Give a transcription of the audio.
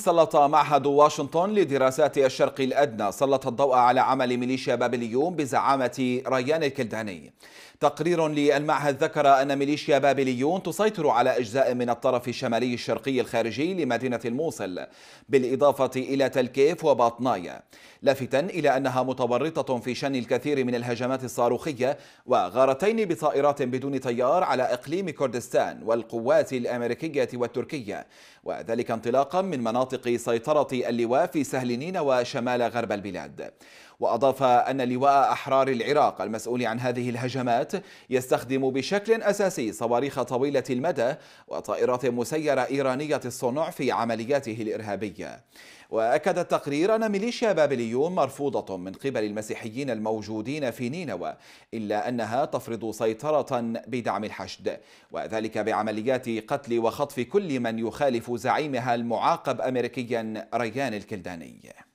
سلط معهد واشنطن لدراسات الشرق الأدنى سلط الضوء على عمل ميليشيا بابليون بزعامة ريان الكلداني تقرير للمعهد ذكر أن ميليشيا بابليون تسيطر على أجزاء من الطرف الشمالي الشرقي الخارجي لمدينة الموصل بالإضافة إلى تلكيف وباطنايا لافتا إلى أنها متورطة في شن الكثير من الهجمات الصاروخية وغارتين بطائرات بدون طيار على إقليم كردستان والقوات الأمريكية والتركية وذلك انطلاقا من مناطق مناطق سيطرة اللواء في سهل نينوى شمال غرب البلاد وأضاف أن لواء أحرار العراق المسؤول عن هذه الهجمات يستخدم بشكل أساسي صواريخ طويلة المدى وطائرات مسيرة إيرانية الصنع في عملياته الإرهابية وأكد التقرير أن ميليشيا بابليون مرفوضة من قبل المسيحيين الموجودين في نينوى إلا أنها تفرض سيطرة بدعم الحشد وذلك بعمليات قتل وخطف كل من يخالف زعيمها المعاقب أمريكيا ريان الكلداني